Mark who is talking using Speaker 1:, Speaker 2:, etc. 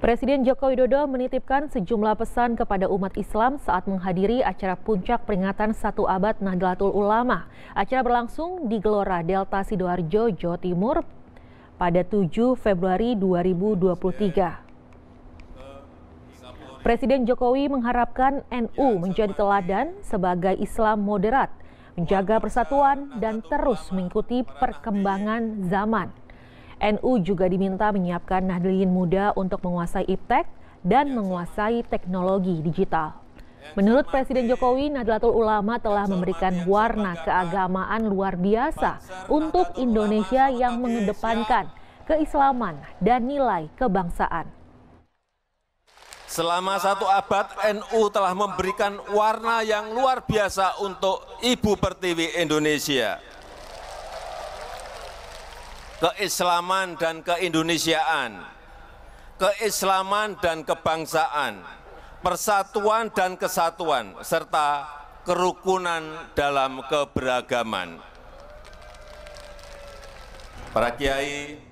Speaker 1: Presiden Joko Widodo menitipkan sejumlah pesan kepada umat Islam saat menghadiri acara puncak peringatan satu abad Nahdlatul Ulama. Acara berlangsung di Gelora Delta Sidoarjo, Jawa Timur pada 7 Februari 2023. Presiden Jokowi mengharapkan NU menjadi teladan sebagai Islam moderat, menjaga persatuan dan terus mengikuti perkembangan zaman. NU juga diminta menyiapkan Nahdliyin Muda untuk menguasai iptek dan iya, menguasai teknologi digital. Iya, Menurut Presiden Jokowi, Nahdlatul Ulama telah memberikan warna keagamaan luar biasa untuk Indonesia yang mengedepankan keislaman dan nilai kebangsaan.
Speaker 2: Selama satu abad, NU telah memberikan warna yang luar biasa untuk Ibu Pertiwi Indonesia keislaman dan keindonesiaan, keislaman dan kebangsaan, persatuan dan kesatuan, serta kerukunan dalam keberagaman. Para kiai,